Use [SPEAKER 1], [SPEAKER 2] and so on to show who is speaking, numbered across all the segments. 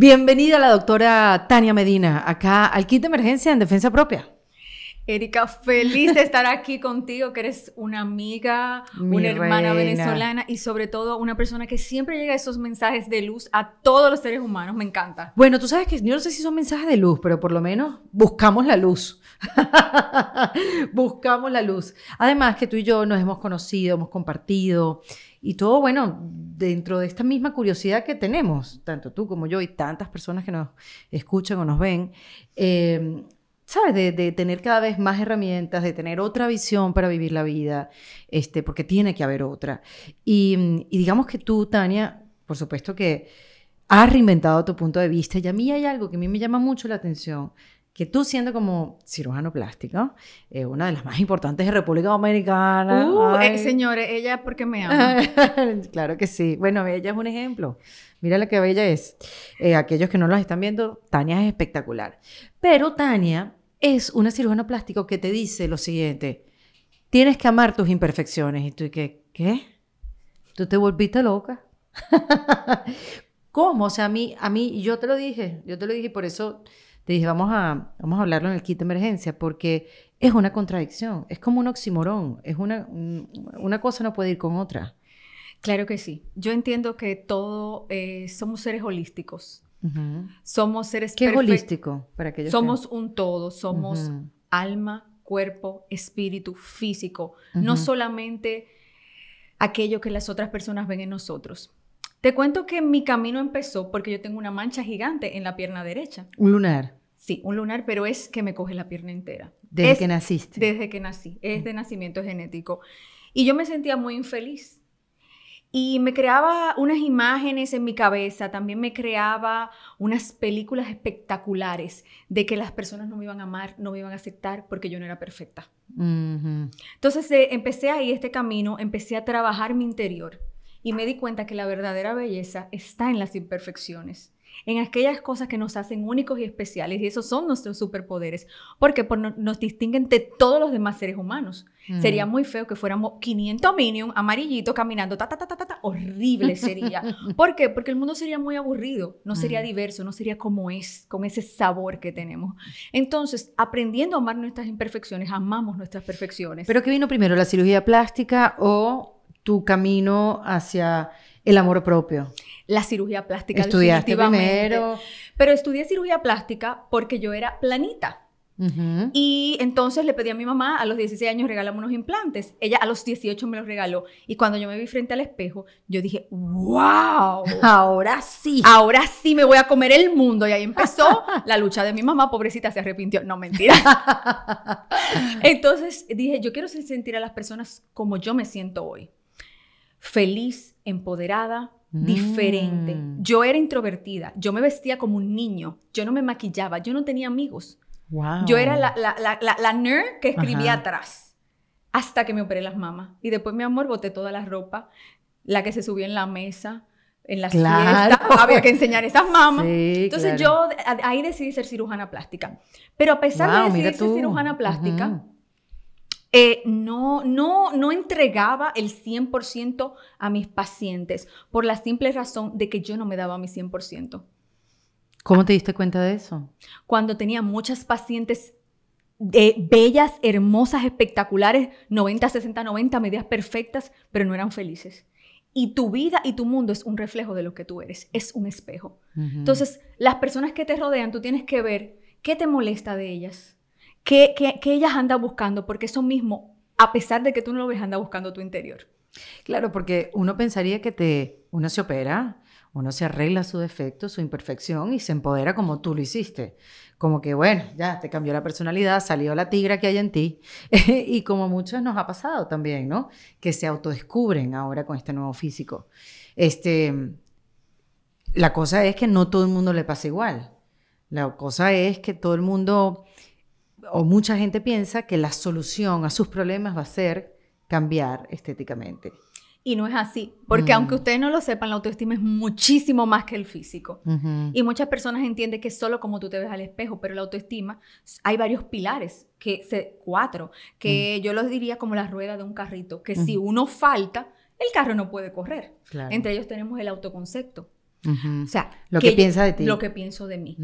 [SPEAKER 1] Bienvenida la doctora Tania Medina, acá al kit de emergencia en defensa propia.
[SPEAKER 2] Erika, feliz de estar aquí contigo, que eres una amiga, una hermana venezolana y sobre todo una persona que siempre llega esos mensajes de luz a todos los seres humanos. Me encanta.
[SPEAKER 1] Bueno, tú sabes que yo no sé si son mensajes de luz, pero por lo menos buscamos la luz. buscamos la luz. Además que tú y yo nos hemos conocido, hemos compartido, y todo, bueno, dentro de esta misma curiosidad que tenemos, tanto tú como yo y tantas personas que nos escuchan o nos ven, eh, ¿sabes? De, tener cada vez más herramientas, de tener otra visión para vivir la vida, este, porque tiene que haber otra. Y, y digamos que tú, Tania, por supuesto que has reinventado tu punto de vista y a mí hay algo que a mí me llama mucho la atención que tú siendo como cirujano plástico, eh, una de las más importantes de República Dominicana. Uh, eh,
[SPEAKER 2] señores, ella porque me ama.
[SPEAKER 1] claro que sí. Bueno, ella es un ejemplo. Mira lo que bella es. Eh, aquellos que no las están viendo, Tania es espectacular. Pero Tania es una cirujano plástico que te dice lo siguiente. Tienes que amar tus imperfecciones. Y tú, ¿qué? ¿Qué? Tú te volviste loca. ¿Cómo? O sea, a mí, a mí, yo te lo dije, yo te lo dije por eso te dije, vamos a, vamos a hablarlo en el kit de emergencia, porque es una contradicción, es como un oximorón, es una, una cosa no puede ir con otra.
[SPEAKER 2] Claro que sí. Yo entiendo que todo eh, somos seres holísticos. Somos seres ¿Qué holístico para que Somos un todo, somos alma, cuerpo, espíritu, físico, no solamente aquello que las otras personas ven en nosotros. Te cuento que mi camino empezó porque yo tengo una mancha gigante en la pierna derecha.
[SPEAKER 1] Un lunar.
[SPEAKER 2] Sí, un lunar, pero es que me coge la pierna entera. Desde
[SPEAKER 1] que naciste.
[SPEAKER 2] Desde que nací, es de nacimiento genético. Y yo me sentía muy infeliz. Y me creaba unas imágenes en mi cabeza, también me creaba unas películas espectaculares de que las personas no me iban a amar, no me iban a aceptar porque yo no era perfecta.
[SPEAKER 1] Entonces
[SPEAKER 2] eh, empecé ahí este camino, empecé a trabajar mi interior y me di cuenta que la verdadera belleza está en las imperfecciones en aquellas cosas que nos hacen únicos y especiales, y esos son nuestros superpoderes, porque nos distinguen de todos los demás seres humanos. Mm. Sería muy feo que fuéramos 500 minions amarillitos caminando, ta, ta, ta, ta, ta, horrible sería. ¿Por qué? Porque el mundo sería muy aburrido, no sería mm. diverso, no sería como es, con ese sabor que tenemos. Entonces, aprendiendo a amar nuestras imperfecciones, amamos nuestras perfecciones.
[SPEAKER 1] Pero ¿qué vino primero, la cirugía plástica o tu camino hacia el amor propio?
[SPEAKER 2] La cirugía plástica. Estudiaste primero. Pero estudié cirugía plástica porque yo era planita. Y entonces le pedí a mi mamá a los 16 años, regálame unos implantes. Ella a los 18 me los regaló. Y cuando yo me vi frente al espejo, yo dije, wow, ahora sí. Ahora sí me voy a comer el mundo. Y ahí empezó la lucha de mi mamá, pobrecita, se arrepintió. No, mentira. entonces dije, yo quiero sentir a las personas como yo me siento hoy feliz, empoderada, mm. diferente. Yo era introvertida, yo me vestía como un niño, yo no me maquillaba, yo no tenía amigos. Yo era la, la, nerd que escribía atrás hasta que me operé las mamas. Y después, mi amor, boté toda la ropa, la que se subió en la mesa, en las claro. había que enseñar esas mamas. Entonces yo ahí decidí ser cirujana plástica. Pero a pesar de decidir ser cirujana plástica, eh, no, no, no entregaba el 100% a mis pacientes por la simple razón de que yo no me daba mi 100%.
[SPEAKER 1] ¿Cómo te diste cuenta de eso?
[SPEAKER 2] Cuando tenía muchas pacientes bellas, hermosas, espectaculares, 90, 60, 90, medias perfectas, pero no eran felices. Y tu vida y tu mundo es un reflejo de lo que tú eres, es un espejo. Entonces, las personas que te rodean, tú tienes que ver qué te molesta de ellas, ¿Qué, ellas andan buscando? Porque eso mismo, a pesar de que tú no lo ves, anda buscando tu interior. Claro,
[SPEAKER 1] porque uno pensaría que te, uno se opera, uno se arregla su defecto, su imperfección y se empodera como tú lo hiciste. Como que, bueno, ya te cambió la personalidad, salió la tigra que hay en ti. y como muchos nos ha pasado también, ¿no? Que se autodescubren ahora con este nuevo físico. Este, la cosa es que no todo el mundo le pasa igual. La cosa es que todo el mundo o mucha gente piensa que la solución a sus problemas va a ser cambiar estéticamente.
[SPEAKER 2] Y no es así, porque mm. aunque ustedes no lo sepan, la autoestima es muchísimo más que el físico. Y muchas personas entienden que solo como tú te ves al espejo, pero la autoestima, hay varios pilares, que se, cuatro, que mm. yo los diría como la rueda de un carrito, que si uno falta, el carro no puede correr. Entre ellos tenemos el autoconcepto, o sea, lo que, piensa de ti. Lo que pienso de mí.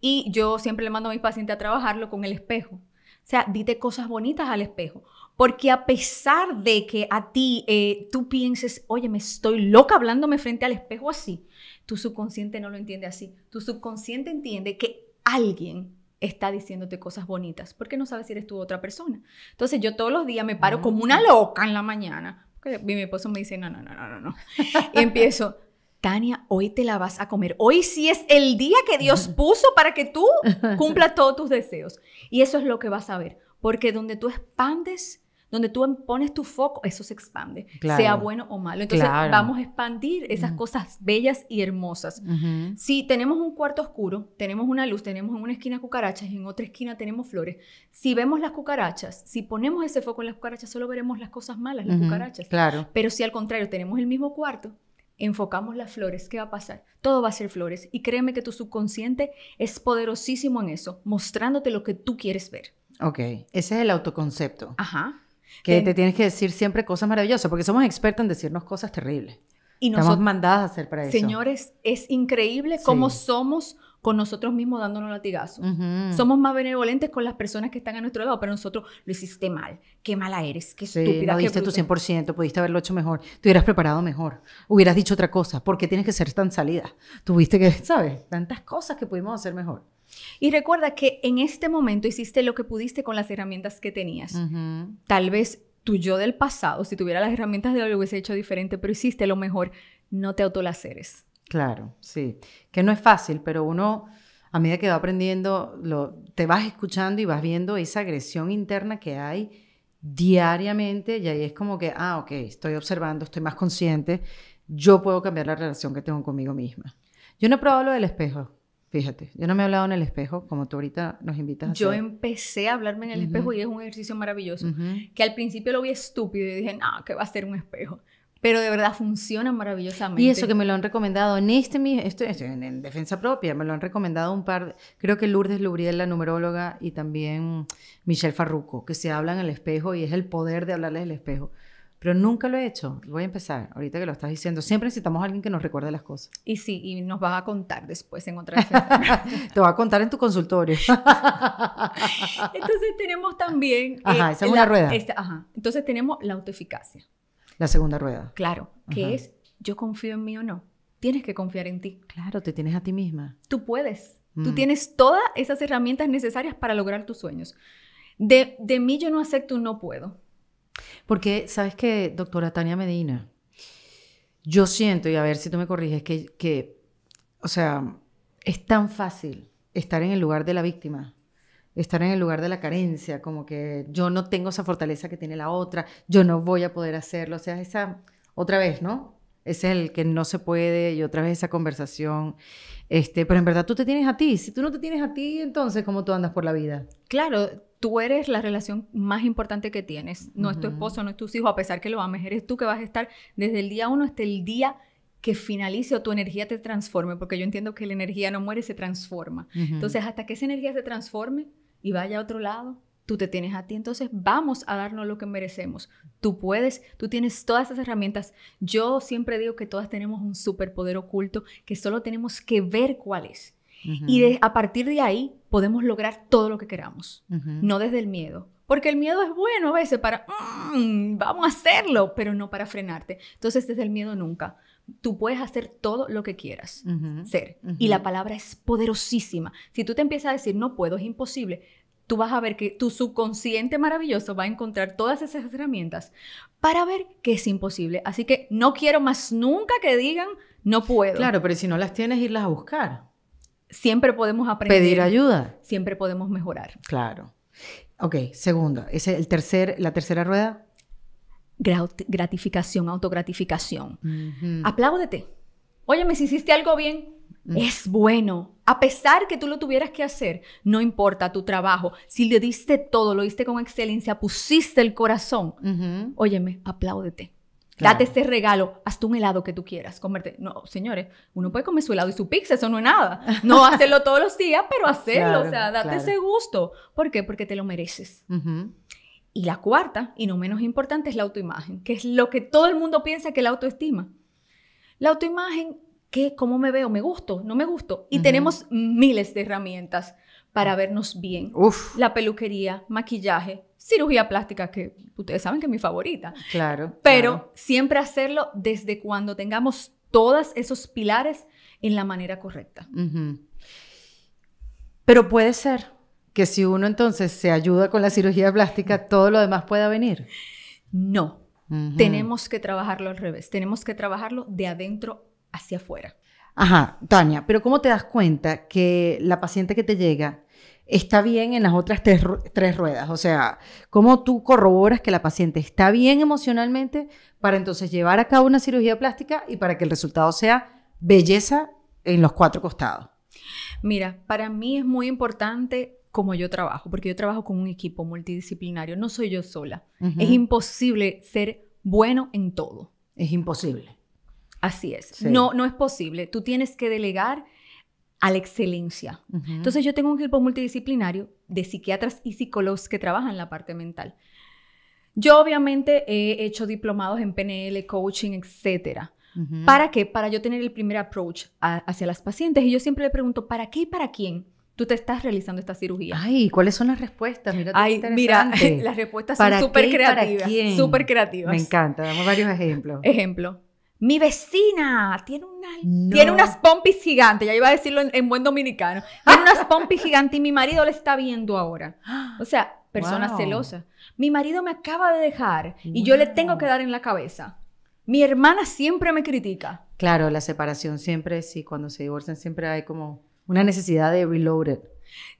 [SPEAKER 2] Y yo siempre le mando a mis pacientes a trabajarlo con el espejo. O sea, dite cosas bonitas al espejo. Porque a pesar de que a ti eh, tú pienses, oye, me estoy loca hablándome frente al espejo así, tu subconsciente no lo entiende así. Tu subconsciente entiende que alguien está diciéndote cosas bonitas, porque no sabes si eres tú otra persona. Entonces yo todos los días me paro ah. como una loca en la mañana, porque mi esposo me dice, no, no, no, no, no. Y empiezo, Tania, hoy te la vas a comer. Hoy sí es el día que Dios puso para que tú cumpla todos tus deseos. Y eso es lo que vas a ver. Porque donde tú expandes, donde tú pones tu foco, eso se expande, sea bueno o malo. Entonces vamos a expandir esas cosas bellas y hermosas. Si tenemos un cuarto oscuro, tenemos una luz, tenemos en una esquina cucarachas y en otra esquina tenemos flores. Si vemos las cucarachas, si ponemos ese foco en las cucarachas, solo veremos las cosas malas, las cucarachas. Claro. Pero si al contrario tenemos el mismo cuarto, enfocamos las flores, ¿qué va a pasar? Todo va a ser flores. Y créeme que tu subconsciente es poderosísimo en eso, mostrándote lo que tú quieres ver. Ok, ese es
[SPEAKER 1] el autoconcepto. Ajá. Que te tienes que decir siempre cosas maravillosas, porque somos expertos en decirnos cosas terribles. Y nos Estamos mandadas a hacer para eso. Señores,
[SPEAKER 2] es increíble cómo somos con nosotros mismos dándonos latigazos. Somos más benevolentes con las personas que están a nuestro lado, pero nosotros lo hiciste mal. Qué mala eres, qué sí, estúpida. No diste tu
[SPEAKER 1] 100%, pudiste haberlo hecho mejor. Te hubieras preparado mejor, hubieras dicho otra cosa. ¿Por qué tienes que ser tan salida? Tuviste que, ¿sabes? Tantas
[SPEAKER 2] cosas que pudimos hacer mejor. Y recuerda que en este momento hiciste lo que pudiste con las herramientas que tenías. Tal vez tu yo del pasado, si tuviera las herramientas de hoy, lo hubiese hecho diferente, pero hiciste lo mejor. No te autolaceres.
[SPEAKER 1] Claro, sí. Que no es fácil, pero uno, a medida que va aprendiendo, lo, te vas escuchando y vas viendo esa agresión interna que hay diariamente y ahí es como que, ah, ok, estoy observando, estoy más consciente, yo puedo cambiar la relación que tengo conmigo misma. Yo no he probado lo del espejo, fíjate, yo no me he hablado en el espejo como tú ahorita nos invitas a Yo
[SPEAKER 2] empecé a hablarme en el espejo y es un ejercicio maravilloso, que al principio lo vi estúpido y dije, no, ¿qué va a ser un espejo pero de verdad funciona maravillosamente. Y eso que me
[SPEAKER 1] lo han recomendado en este en, defensa propia, me lo han recomendado un par, creo que Lourdes Lubriel, la numeróloga, y también Michelle Farruco, que se hablan el espejo y es el poder de hablarles el espejo. Pero nunca lo he hecho. Voy a empezar, ahorita que lo estás diciendo. Siempre necesitamos a alguien que nos recuerde las cosas.
[SPEAKER 2] Y sí, y nos va a contar después en otra
[SPEAKER 1] Te va a contar en tu consultorio.
[SPEAKER 2] Entonces tenemos también... Eh, la, rueda. ajá. Entonces tenemos la autoeficacia.
[SPEAKER 1] La segunda rueda.
[SPEAKER 2] Claro, que es yo confío en mí o no. Tienes que confiar en ti. Claro, te tienes a ti misma. Tú puedes. Tú mm. tienes todas esas herramientas necesarias para lograr tus sueños. De, mí yo no acepto no puedo.
[SPEAKER 1] Porque, ¿sabes qué, doctora Tania Medina? Yo siento, y a ver si tú me corriges, que o sea, es tan fácil estar en el lugar de la víctima estar en el lugar de la carencia, como que yo no tengo esa fortaleza que tiene la otra, yo no voy a poder hacerlo, o sea, esa otra vez, ¿no? es el que no se puede y otra vez esa conversación. Este, pero en verdad tú te tienes a ti, si tú no te tienes a ti, entonces ¿cómo tú andas por la vida?
[SPEAKER 2] Claro, tú eres la relación más importante que tienes, no es tu esposo, no es tus hijos, a pesar que lo ames, eres tú que vas a estar desde el día uno hasta el día que finalice o tu energía te transforme, porque yo entiendo que la energía no muere, se transforma. Entonces, hasta que esa energía se transforme, y vaya a otro lado. Tú te tienes a ti, entonces vamos a darnos lo que merecemos. Tú puedes, tú tienes todas esas herramientas. Yo siempre digo que todas tenemos un superpoder oculto que solo tenemos que ver cuál es. Y a partir de ahí podemos lograr todo lo que queramos, no desde el miedo. Porque el miedo es bueno a veces para, mm, vamos a hacerlo, pero no para frenarte. Entonces, desde el miedo nunca tú puedes hacer todo lo que quieras ser. Y la palabra es poderosísima. Si tú te empiezas a decir, no puedo, es imposible, tú vas a ver que tu subconsciente maravilloso va a encontrar todas esas herramientas para ver que es imposible. Así que no quiero más nunca que digan, no puedo. Claro, pero
[SPEAKER 1] si no las tienes, irlas a
[SPEAKER 2] buscar. Siempre podemos aprender. Pedir ayuda. Siempre podemos mejorar.
[SPEAKER 1] Claro. Ok, segunda.
[SPEAKER 2] ¿Es el tercer, la tercera rueda? gratificación, autogratificación. Uh Apláudete. Óyeme, si hiciste algo bien, mm. es bueno. A pesar que tú lo tuvieras que hacer, no importa tu trabajo. Si le diste todo, lo diste con excelencia, pusiste el corazón. Óyeme, apláudete. Date este regalo, hazte un helado que tú quieras, comerte. No, señores, uno puede comer su helado y su pizza, eso no es nada. No hacerlo todos los días, pero hacerlo, o sea, date ese gusto. ¿Por qué? Porque te lo mereces. Y la cuarta, y no menos importante, es la autoimagen, que es lo que todo el mundo piensa que es la autoestima. La autoimagen, que cómo me veo, me gusto, no me gusto. Y tenemos miles de herramientas para vernos bien. La peluquería, maquillaje, cirugía plástica, que ustedes saben que es mi favorita.
[SPEAKER 1] Claro. Pero
[SPEAKER 2] siempre hacerlo desde cuando tengamos todos esos pilares en la manera correcta.
[SPEAKER 1] Pero puede ser, que si uno entonces se ayuda con la cirugía plástica, todo lo demás pueda venir. No, tenemos
[SPEAKER 2] que trabajarlo al revés, tenemos que trabajarlo de adentro hacia afuera.
[SPEAKER 1] Ajá, Tania, pero ¿cómo te das cuenta que la paciente que te llega está bien en las otras tres, tres, ruedas? O sea, ¿cómo tú corroboras que la paciente está bien emocionalmente para entonces llevar a cabo una cirugía plástica y para que el resultado sea belleza en los cuatro costados?
[SPEAKER 2] Mira, para mí es muy importante como yo trabajo, porque yo trabajo con un equipo multidisciplinario, no soy yo sola. Es imposible ser bueno en todo. Es imposible. Así es. No, no es posible. Tú tienes que delegar a la excelencia. Entonces yo tengo un equipo multidisciplinario de psiquiatras y psicólogos que trabajan en la parte mental. Yo obviamente he hecho diplomados en PNL, coaching, etc. ¿Para qué? Para yo tener el primer approach hacia las pacientes. Y yo siempre le pregunto, ¿para qué y para quién? tú te estás realizando esta cirugía. Ay, ¿cuáles son las respuestas? Ay, mira, las respuestas son súper creativas. Súper creativas. Me
[SPEAKER 1] encanta, damos varios ejemplos.
[SPEAKER 2] Ejemplo. Mi vecina tiene, una, tiene unas pompis gigantes, ya iba a decirlo en, buen dominicano. Tiene unas pompis gigantes y mi marido le está viendo ahora. O sea, personas celosa celosas. Mi marido me acaba de dejar y yo le tengo que dar en la cabeza. Mi hermana siempre me critica.
[SPEAKER 1] Claro, la separación siempre, sí, cuando se divorcian siempre hay como una necesidad de reloaded.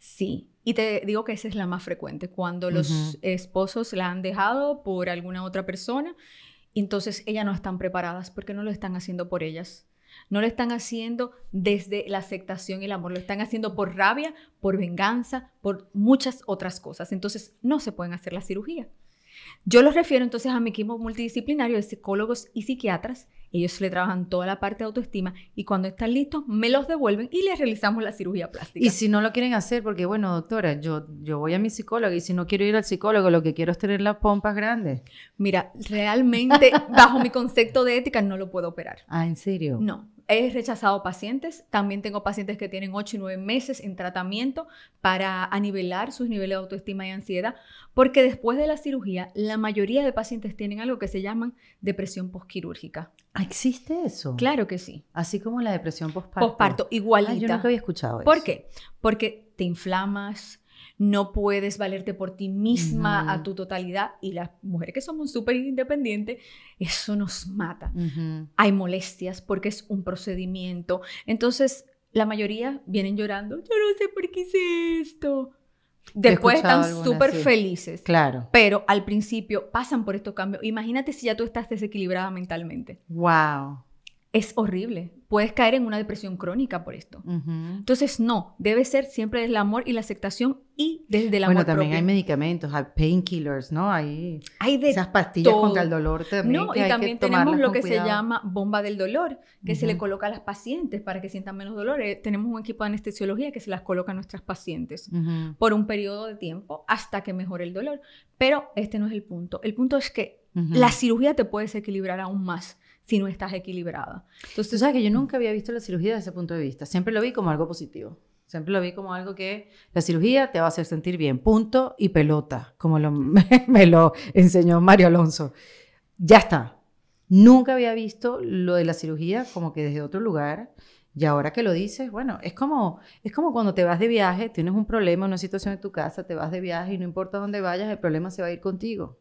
[SPEAKER 1] Sí,
[SPEAKER 2] y te digo que esa es la más frecuente, cuando los esposos la han dejado por alguna otra persona, entonces ellas no están preparadas porque no lo están haciendo por ellas. No lo están haciendo desde la aceptación y el amor, lo están haciendo por rabia, por venganza, por muchas otras cosas. Entonces no se pueden hacer la cirugía. Yo los refiero entonces a mi equipo multidisciplinario de psicólogos y psiquiatras ellos le trabajan toda la parte de autoestima y cuando están listos me los devuelven y les realizamos la cirugía plástica.
[SPEAKER 1] Y si no lo quieren hacer, porque bueno, doctora, yo, yo voy a mi psicólogo y si no quiero ir al psicólogo, lo que quiero es tener las pompas grandes.
[SPEAKER 2] Mira, realmente bajo mi concepto de ética no lo puedo operar.
[SPEAKER 1] Ah, ¿en serio? No,
[SPEAKER 2] He rechazado pacientes, también tengo pacientes que tienen 8 y 9 meses en tratamiento para anivelar sus niveles de autoestima y ansiedad, porque después de la cirugía la mayoría de pacientes tienen algo que se llama depresión posquirúrgica.
[SPEAKER 1] Ah, ¿Existe eso? Claro que sí. Así como la depresión posparto. Postparto, ah, igualita. yo nunca había escuchado eso. ¿Por
[SPEAKER 2] qué? Porque te inflamas, no puedes valerte por ti misma a tu totalidad. Y las mujeres que somos súper independientes, eso nos mata. Hay molestias porque es un procedimiento. Entonces, la mayoría vienen llorando, yo no sé por qué hice esto. Después están súper felices. Claro. Pero al principio pasan por estos cambios. Imagínate si ya tú estás desequilibrada mentalmente.
[SPEAKER 1] ¡Wow!
[SPEAKER 2] es horrible. Puedes caer en una depresión crónica por esto.
[SPEAKER 1] Entonces,
[SPEAKER 2] no, debe ser siempre desde el amor y la aceptación y desde el amor. Bueno, también hay
[SPEAKER 1] medicamentos, hay painkillers, ¿no? Hay, hay de esas pastillas contra el dolor también. No, y también tenemos lo que se llama
[SPEAKER 2] bomba del dolor, que se le coloca a las pacientes para que sientan menos dolor. Eh, tenemos un equipo de anestesiología que se las coloca a nuestras pacientes por un periodo de tiempo hasta que mejore el dolor. Pero este no es el punto. El punto es que la cirugía te puede desequilibrar aún más si no estás equilibrada.
[SPEAKER 1] Entonces, tú sabes que yo nunca había visto la cirugía desde ese punto de vista. Siempre lo vi como algo positivo. Siempre lo vi como algo que la cirugía te va a hacer sentir bien, punto y pelota, como me, lo enseñó Mario Alonso. Ya está. Nunca había visto lo de la cirugía como que desde otro lugar. Y ahora que lo dices, bueno, es como, es como cuando te vas de viaje, tienes un problema, una situación en tu casa, te vas de viaje y no importa dónde vayas, el problema se va a ir contigo.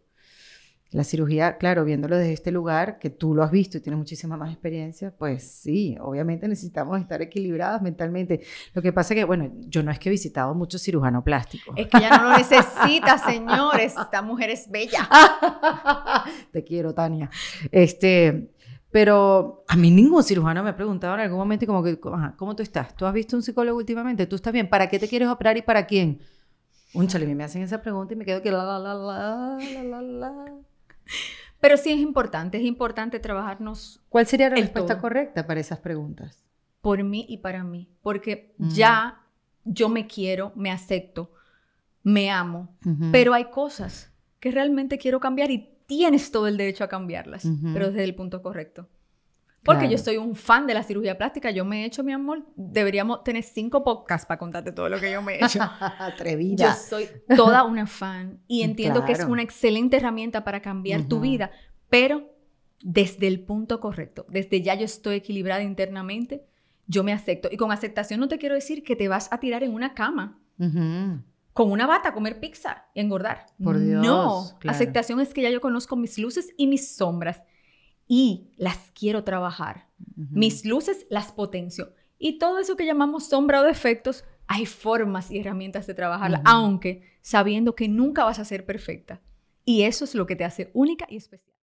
[SPEAKER 1] La cirugía, claro, viéndolo desde este lugar, que tú lo has visto y tienes muchísima más experiencia, pues sí, obviamente necesitamos estar equilibradas mentalmente. Lo que pasa que, bueno, yo no es que he visitado mucho cirujano plástico. Es que ya no lo necesita, señores.
[SPEAKER 2] Esta mujer es bella.
[SPEAKER 1] Te quiero, Tania. Este, pero a mí ningún cirujano me ha preguntado en algún momento como que, Ajá, ¿cómo tú estás? ¿Tú has visto un psicólogo últimamente? ¿Tú estás bien? ¿Para qué te quieres operar y para quién? Un chale, me hacen esa pregunta y me quedo
[SPEAKER 2] que la la la la la la la. Pero sí es importante, es importante trabajarnos. ¿Cuál
[SPEAKER 1] sería la respuesta correcta para esas preguntas?
[SPEAKER 2] Por mí y para mí, porque mm. ya yo me quiero, me acepto, me amo, pero hay cosas que realmente quiero cambiar y tienes todo el derecho a cambiarlas, pero desde el punto correcto. Porque yo soy un fan de la cirugía plástica. Yo me he hecho, mi amor, deberíamos tener cinco podcasts para contarte todo lo que yo me he hecho. Atrevida. Yo soy toda una fan y entiendo que es una excelente herramienta para cambiar tu vida, pero desde el punto correcto. Desde ya yo estoy equilibrada internamente, yo me acepto. Y con aceptación no te quiero decir que te vas a tirar en una cama.
[SPEAKER 1] Con
[SPEAKER 2] una bata, comer pizza y engordar. Por Dios. No, aceptación es que ya yo conozco mis luces y mis sombras y las quiero trabajar. Mis luces las potencio. Y todo eso que llamamos sombra o defectos, hay formas y herramientas de trabajarla, aunque sabiendo que nunca vas a ser perfecta. Y eso es lo que te hace única y especial.